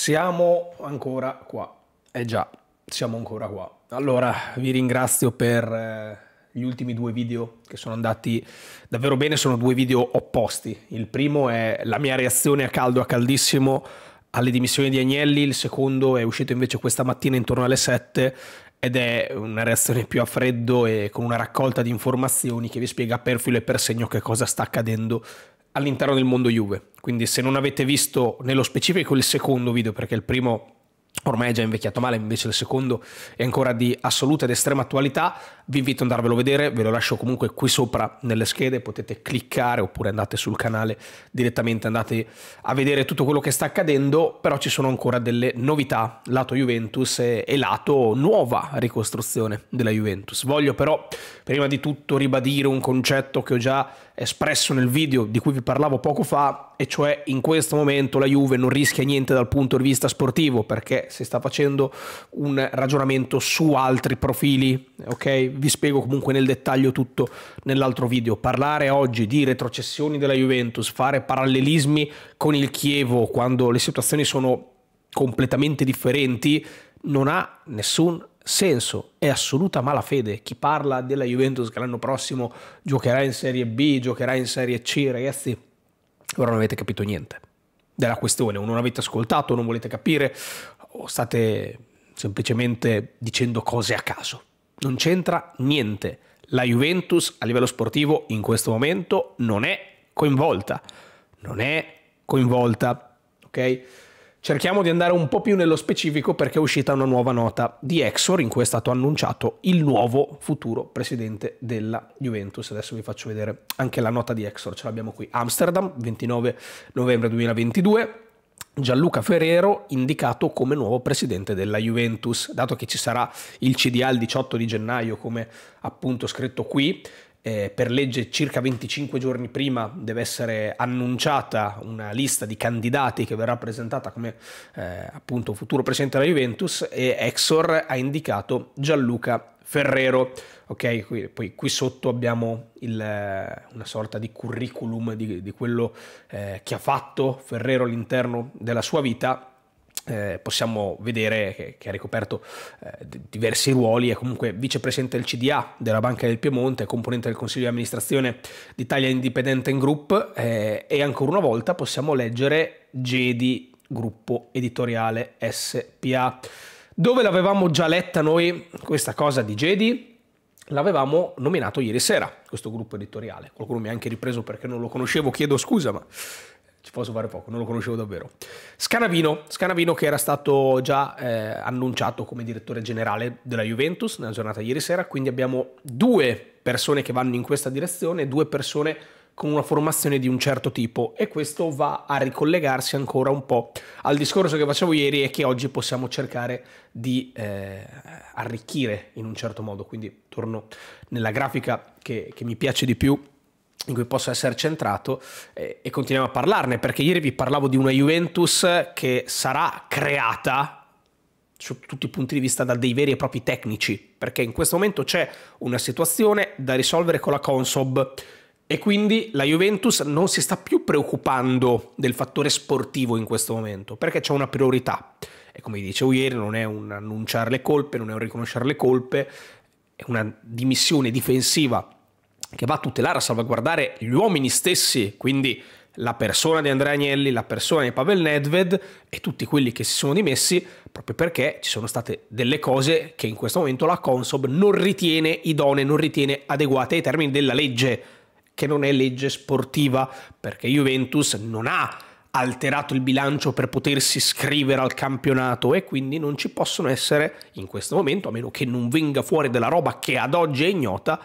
Siamo ancora qua. Eh già, siamo ancora qua. Allora, vi ringrazio per eh, gli ultimi due video che sono andati davvero bene, sono due video opposti. Il primo è la mia reazione a caldo, a caldissimo alle dimissioni di Agnelli, il secondo è uscito invece questa mattina intorno alle 7 ed è una reazione più a freddo e con una raccolta di informazioni che vi spiega per filo e per segno che cosa sta accadendo all'interno del mondo Juve. Quindi se non avete visto nello specifico il secondo video, perché il primo ormai è già invecchiato male, invece il secondo è ancora di assoluta ed estrema attualità, vi invito ad andarvelo a vedere, ve lo lascio comunque qui sopra nelle schede, potete cliccare oppure andate sul canale direttamente, andate a vedere tutto quello che sta accadendo, però ci sono ancora delle novità lato Juventus e lato nuova ricostruzione della Juventus. Voglio però prima di tutto ribadire un concetto che ho già espresso nel video di cui vi parlavo poco fa, e cioè in questo momento la Juve non rischia niente dal punto di vista sportivo perché si sta facendo un ragionamento su altri profili, ok? Vi spiego comunque nel dettaglio tutto nell'altro video. Parlare oggi di retrocessioni della Juventus, fare parallelismi con il Chievo quando le situazioni sono completamente differenti, non ha nessun senso, è assoluta malafede. Chi parla della Juventus che l'anno prossimo giocherà in Serie B, giocherà in Serie C, ragazzi, ora non avete capito niente della questione, o non avete ascoltato, non volete capire, o state semplicemente dicendo cose a caso. Non c'entra niente. La Juventus a livello sportivo in questo momento non è coinvolta. Non è coinvolta, ok? Cerchiamo di andare un po' più nello specifico perché è uscita una nuova nota di Exor in cui è stato annunciato il nuovo futuro presidente della Juventus. Adesso vi faccio vedere anche la nota di Exor, ce l'abbiamo qui. Amsterdam, 29 novembre 2022. Gianluca Ferrero indicato come nuovo presidente della Juventus, dato che ci sarà il CDA il 18 di gennaio, come appunto scritto qui, eh, per legge circa 25 giorni prima deve essere annunciata una lista di candidati che verrà presentata come eh, appunto futuro presidente della Juventus e Exor ha indicato Gianluca Ferrero. Ok, qui, poi qui sotto abbiamo il, eh, una sorta di curriculum di, di quello eh, che ha fatto Ferrero all'interno della sua vita eh, possiamo vedere che, che ha ricoperto eh, diversi ruoli, è comunque vicepresidente del CDA della Banca del Piemonte, componente del Consiglio di amministrazione d'Italia Indipendente in Group eh, e ancora una volta possiamo leggere Gedi, gruppo editoriale SPA, dove l'avevamo già letta noi questa cosa di Gedi, l'avevamo nominato ieri sera, questo gruppo editoriale. Qualcuno mi ha anche ripreso perché non lo conoscevo, chiedo scusa, ma ci posso fare poco, non lo conoscevo davvero. Scanavino, Scanavino che era stato già eh, annunciato come direttore generale della Juventus nella giornata ieri sera, quindi abbiamo due persone che vanno in questa direzione, due persone con una formazione di un certo tipo e questo va a ricollegarsi ancora un po' al discorso che facevo ieri e che oggi possiamo cercare di eh, arricchire in un certo modo, quindi torno nella grafica che, che mi piace di più in cui posso essere centrato e, eh, e continuiamo a parlarne perché ieri vi parlavo di una Juventus che sarà creata sotto tutti i punti di vista da dei veri e propri tecnici, perché in questo momento c'è una situazione da risolvere con la Consob e quindi la Juventus non si sta più preoccupando del fattore sportivo in questo momento, perché c'è una priorità. E come dicevo ieri, non è un annunciare le colpe, non è un riconoscere le colpe, è una dimissione difensiva che va a tutelare, a salvaguardare gli uomini stessi, quindi la persona di Andrea Agnelli, la persona di Pavel Nedved e tutti quelli che si sono dimessi proprio perché ci sono state delle cose che in questo momento la Consob non ritiene idonee, non ritiene adeguate ai termini della legge, che non è legge sportiva, perché Juventus non ha alterato il bilancio per potersi iscrivere al campionato e quindi non ci possono essere in questo momento, a meno che non venga fuori della roba che ad oggi è ignota,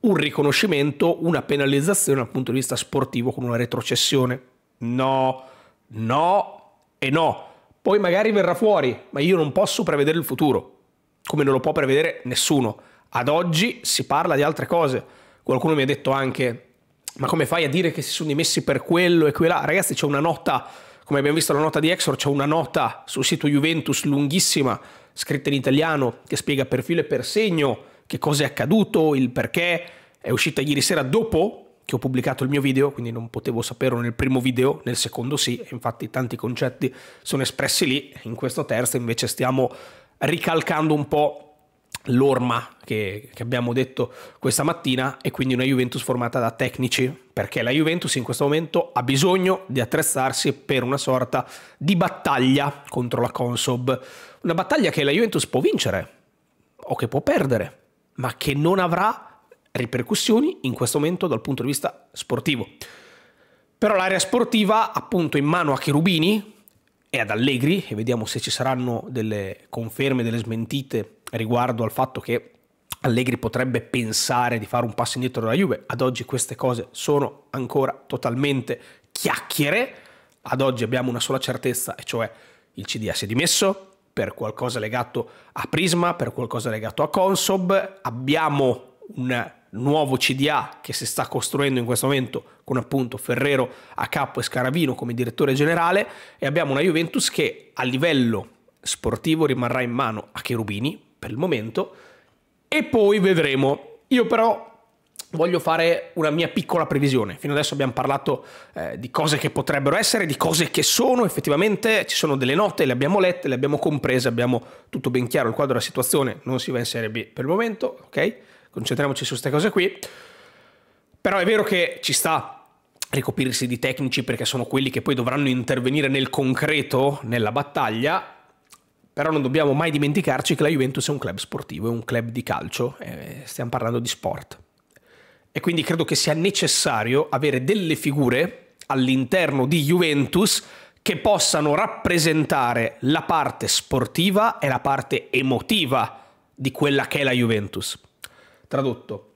un riconoscimento, una penalizzazione dal punto di vista sportivo con una retrocessione. No, no e no. Poi magari verrà fuori, ma io non posso prevedere il futuro, come non lo può prevedere nessuno. Ad oggi si parla di altre cose. Qualcuno mi ha detto anche, ma come fai a dire che si sono dimessi per quello e quella? Ragazzi, c'è una nota, come abbiamo visto la nota di Exor, c'è una nota sul sito Juventus lunghissima, scritta in italiano, che spiega per filo e per segno che cosa è accaduto, il perché. È uscita ieri sera dopo che ho pubblicato il mio video, quindi non potevo saperlo nel primo video, nel secondo sì, infatti tanti concetti sono espressi lì, in questo terzo invece stiamo ricalcando un po' l'orma che, che, abbiamo detto questa mattina e quindi una Juventus formata da tecnici perché la Juventus in questo momento ha bisogno di attrezzarsi per una sorta di battaglia contro la Consob una battaglia che la Juventus può vincere o che può perdere ma che non avrà ripercussioni in questo momento dal punto di vista sportivo. Però l'area sportiva appunto in mano a Cherubini e ad Allegri e vediamo se ci saranno delle conferme, delle smentite riguardo al fatto che Allegri potrebbe pensare di fare un passo indietro dalla Juve. Ad oggi queste cose sono ancora totalmente chiacchiere. Ad oggi abbiamo una sola certezza, e cioè il CDA si è dimesso, per qualcosa legato a Prisma, per qualcosa legato a Consob. Abbiamo un nuovo CDA che si sta costruendo in questo momento con appunto Ferrero a capo e Scaravino come direttore generale e abbiamo una Juventus che a livello sportivo rimarrà in mano a Cherubini per il momento e poi vedremo. Io però voglio fare una mia piccola previsione. Fino adesso abbiamo parlato eh, di cose che potrebbero essere, di cose che sono effettivamente, ci sono delle note, le abbiamo lette, le abbiamo comprese, abbiamo tutto ben chiaro, il quadro della situazione non si va in Serie B per il momento, ok? Concentriamoci su queste cose qui. Però è vero che ci sta ricoprirsi di tecnici perché sono quelli che poi dovranno intervenire nel concreto, nella battaglia, però non dobbiamo mai dimenticarci che la Juventus è un club sportivo, è un club di calcio, eh, stiamo parlando di sport. E quindi credo che sia necessario avere delle figure all'interno di Juventus che possano rappresentare la parte sportiva e la parte emotiva di quella che è la Juventus. Tradotto,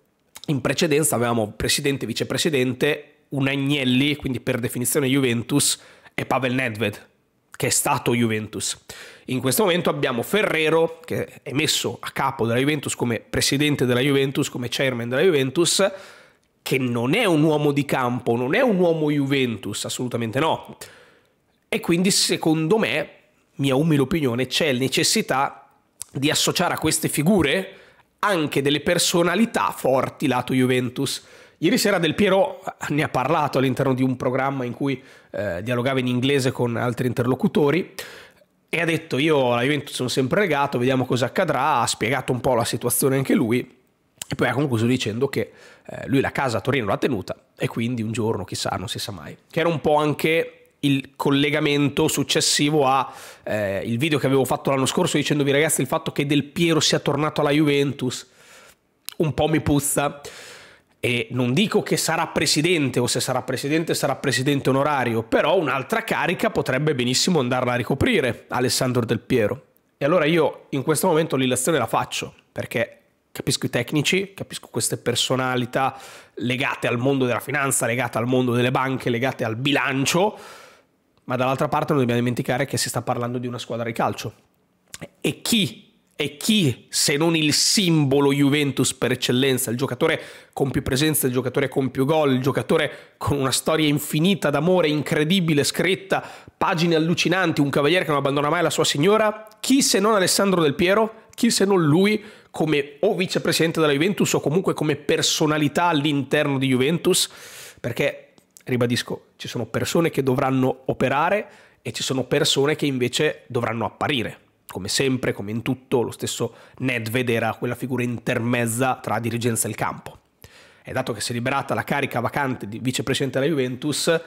in precedenza avevamo presidente e vicepresidente, un Agnelli, quindi per definizione Juventus, e Pavel Nedved che è stato Juventus. In questo momento abbiamo Ferrero, che è messo a capo della Juventus come presidente della Juventus, come chairman della Juventus, che non è un uomo di campo, non è un uomo Juventus, assolutamente no. E quindi secondo me, mia umile opinione, c'è necessità di associare a queste figure anche delle personalità forti lato Juventus Ieri sera Del Piero ne ha parlato all'interno di un programma in cui eh, dialogava in inglese con altri interlocutori e ha detto io alla Juventus sono sempre legato, vediamo cosa accadrà, ha spiegato un po' la situazione anche lui e poi ha concluso dicendo che eh, lui la casa a Torino l'ha tenuta e quindi un giorno chissà, non si sa mai, che era un po' anche il collegamento successivo al eh, video che avevo fatto l'anno scorso dicendovi ragazzi il fatto che Del Piero sia tornato alla Juventus un po' mi puzza e non dico che sarà presidente o se sarà presidente sarà presidente onorario, però un'altra carica potrebbe benissimo andarla a ricoprire Alessandro Del Piero. E allora io in questo momento l'illazione la faccio, perché capisco i tecnici, capisco queste personalità legate al mondo della finanza, legate al mondo delle banche, legate al bilancio, ma dall'altra parte non dobbiamo dimenticare che si sta parlando di una squadra di calcio. E chi e chi, se non il simbolo Juventus per eccellenza, il giocatore con più presenze, il giocatore con più gol, il giocatore con una storia infinita d'amore incredibile, scritta, pagine allucinanti, un cavaliere che non abbandona mai la sua signora, chi se non Alessandro Del Piero, chi se non lui come o vicepresidente della Juventus o comunque come personalità all'interno di Juventus, perché, ribadisco, ci sono persone che dovranno operare e ci sono persone che invece dovranno apparire. Come sempre, come in tutto, lo stesso Nedved era quella figura intermezza tra dirigenza e il campo. E dato che si è liberata la carica vacante di vicepresidente della Juventus,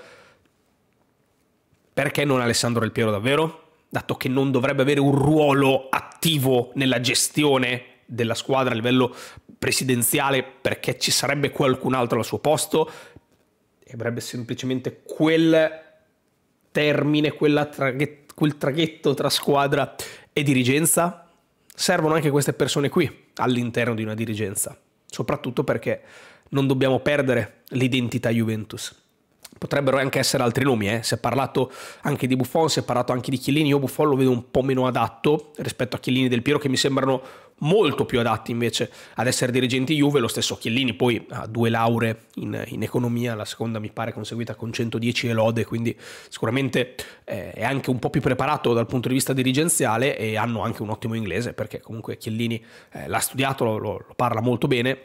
perché non Alessandro Del Piero davvero? Dato che non dovrebbe avere un ruolo attivo nella gestione della squadra a livello presidenziale perché ci sarebbe qualcun altro al suo posto e avrebbe semplicemente quel termine, quella traghettoria quel traghetto tra squadra e dirigenza, servono anche queste persone qui all'interno di una dirigenza, soprattutto perché non dobbiamo perdere l'identità Juventus potrebbero anche essere altri nomi, eh. si è parlato anche di Buffon, si è parlato anche di Chiellini, io Buffon lo vedo un po' meno adatto rispetto a Chiellini del Piero che mi sembrano molto più adatti invece ad essere dirigenti Juve, lo stesso Chiellini poi ha due lauree in, in economia, la seconda mi pare conseguita con 110 elode, quindi sicuramente eh, è anche un po' più preparato dal punto di vista dirigenziale e hanno anche un ottimo inglese perché comunque Chiellini eh, l'ha studiato, lo, lo parla molto bene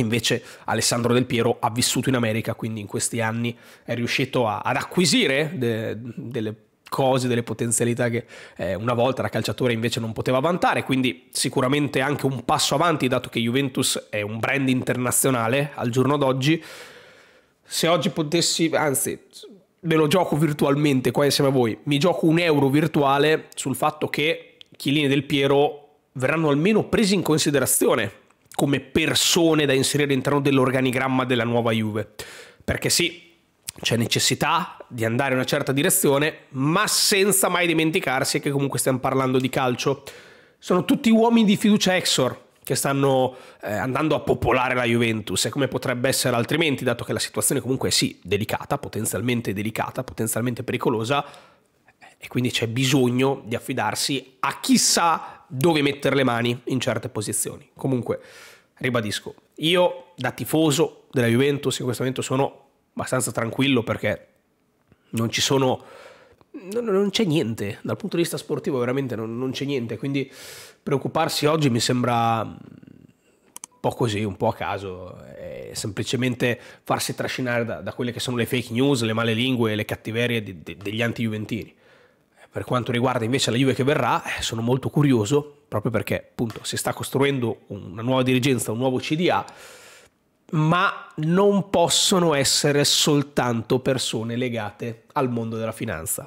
Invece Alessandro Del Piero ha vissuto in America, quindi in questi anni è riuscito a, ad acquisire de, delle cose, delle potenzialità che eh, una volta da calciatore invece non poteva vantare, quindi sicuramente anche un passo avanti dato che Juventus è un brand internazionale al giorno d'oggi. Se oggi potessi, anzi me lo gioco virtualmente qua insieme a voi, mi gioco un euro virtuale sul fatto che Chilini e Del Piero verranno almeno presi in considerazione come persone da inserire all'interno dell'organigramma della nuova Juve. Perché sì, c'è necessità di andare in una certa direzione, ma senza mai dimenticarsi che comunque stiamo parlando di calcio. Sono tutti uomini di fiducia Exor che stanno eh, andando a popolare la Juventus e come potrebbe essere altrimenti, dato che la situazione comunque è sì delicata, potenzialmente delicata, potenzialmente pericolosa, e quindi c'è bisogno di affidarsi a chissà dove mettere le mani in certe posizioni. Comunque, ribadisco, io da tifoso della Juventus in questo momento sono abbastanza tranquillo perché non ci sono... Non, c'è niente, dal punto di vista sportivo veramente non, non c'è niente, quindi preoccuparsi oggi mi sembra un po' così, un po' a caso, è semplicemente farsi trascinare da, da quelle che sono le fake news, le malelingue e le cattiverie di, de, degli anti-juventini. Per quanto riguarda invece la Juve che verrà, eh, sono molto curioso, proprio perché appunto si sta costruendo una nuova dirigenza, un nuovo CDA, ma non possono essere soltanto persone legate al mondo della finanza.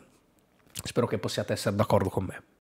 Spero che possiate essere d'accordo con me.